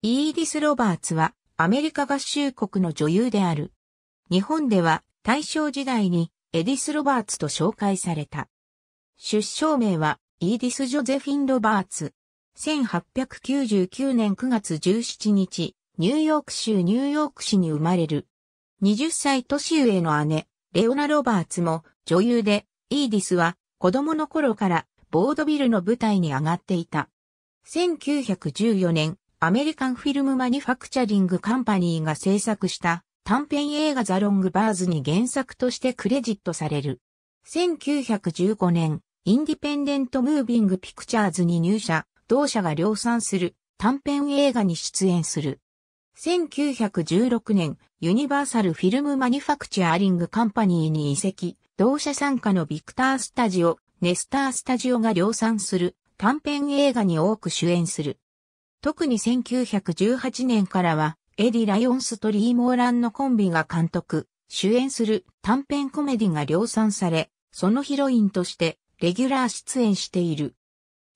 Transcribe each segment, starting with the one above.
イーディス・ロバーツはアメリカ合衆国の女優である。日本では大正時代にエディス・ロバーツと紹介された。出生名はイーディス・ジョゼフィン・ロバーツ。1899年9月17日、ニューヨーク州ニューヨーク市に生まれる。20歳年上の姉、レオナ・ロバーツも女優で、イーディスは子供の頃からボードビルの舞台に上がっていた。1914年、アメリカンフィルムマニファクチャリングカンパニーが制作した短編映画ザ・ロングバーズに原作としてクレジットされる。1915年、インディペンデント・ムービング・ピクチャーズに入社、同社が量産する短編映画に出演する。1916年、ユニバーサル・フィルム・マニファクチャーリング・カンパニーに移籍、同社参加のビクター・スタジオ、ネスター・スタジオが量産する短編映画に多く主演する。特に1918年からは、エディ・ライオンスとリー・モーランのコンビが監督、主演する短編コメディが量産され、そのヒロインとしてレギュラー出演している。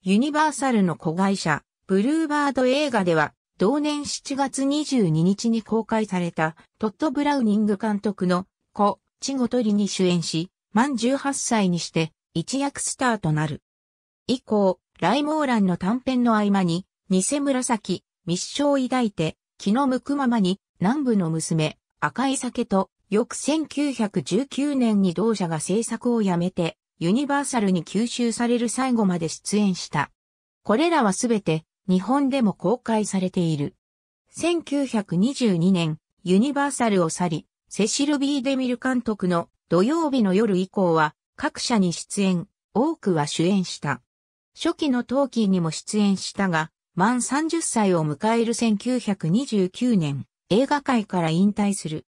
ユニバーサルの子会社、ブルーバード映画では、同年7月22日に公開されたトット・ブラウニング監督の子、チゴトリに主演し、満18歳にして一躍スターとなる。以降、ライモーランの短編の合間に偽紫、密書を抱いて、気の向くままに、南部の娘、赤い酒と、翌1919年に同社が制作をやめて、ユニバーサルに吸収される最後まで出演した。これらはすべて、日本でも公開されている。1922年、ユニバーサルを去り、セシル・ビー・デミル監督の土曜日の夜以降は各社に出演、多くは主演した。初期の冬季にも出演したが、満30歳を迎える1929年、映画界から引退する。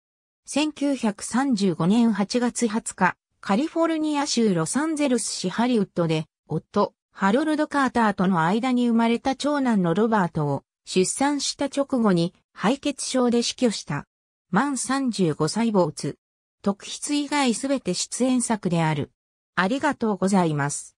1935年8月20日、カリフォルニア州ロサンゼルス市ハリウッドで、夫、ハロルド・カーターとの間に生まれた長男のロバートを出産した直後に敗血症で死去した。満35歳没。特筆以外すべて出演作である。ありがとうございます。